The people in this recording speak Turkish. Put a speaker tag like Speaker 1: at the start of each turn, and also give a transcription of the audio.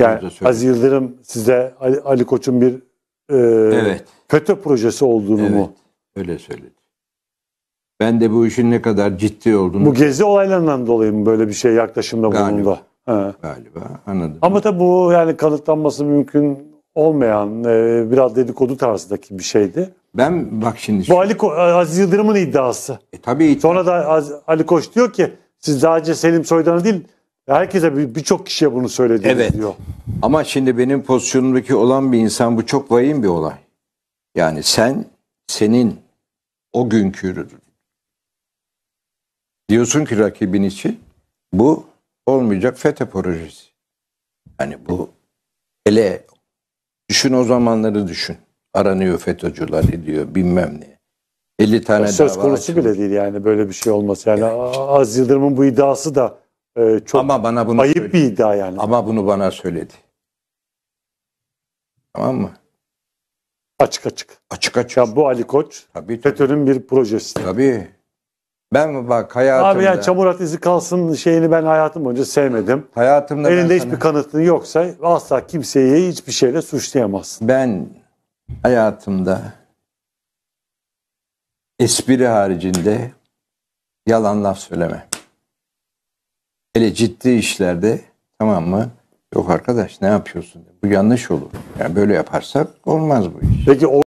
Speaker 1: Yani
Speaker 2: Az Yıldırım size Ali, Ali Koç'un bir e, evet. kötü projesi olduğunu evet. mu? Öyle söyledi. Ben de bu işin ne kadar ciddi olduğunu... Bu gezi olaylarından dolayı mı böyle bir şey yaklaşımda bulundu?
Speaker 1: Galiba.
Speaker 2: Anladım. Ama tabii bu yani kanıtlanması mümkün olmayan e, biraz dedikodu tarzındaki bir şeydi. Ben bak şimdi... Bu Ali Ko Aziz Yıldırım'ın iddiası. E, tabii. Sonra da Ali Koç diyor ki siz sadece Selim Soydan'ı değil Herkese birçok kişiye bunu söylediğini evet. diyor. Ama şimdi benim pozisyonumdaki olan bir insan bu çok vahim bir olay.
Speaker 1: Yani sen senin o günkü diyorsun ki rakibin için bu olmayacak FETÖ projesi. Yani bu hele düşün o zamanları düşün. Aranıyor FETÖ'cüler ediyor bilmem ne. 50 tane ya söz konusu
Speaker 2: açılmış. bile değil yani böyle bir şey olmaz. Yani, yani. Az Yıldırım'ın bu iddiası da e, çok ama bana bunu ayıp söyledi. bir iddia yani. Ama bunu bana söyledi. Tamam mı? Açık açık. Açık açık. Ya bu Ali Koç tabii, FETÖ'nün bir projesi. Tabii. Ben bak hayatımda... Abi yani çamur at izi kalsın şeyini ben hayatım boyunca sevmedim. Hayatımda Elinde hiçbir sana... kanıtın yoksa asla kimseyi hiçbir şeyle suçlayamazsın. Ben hayatımda espri haricinde
Speaker 1: yalan laf söyleme. Hele ciddi işlerde tamam mı? Yok arkadaş ne yapıyorsun? Bu yanlış olur. Yani böyle yaparsak olmaz bu iş. Peki o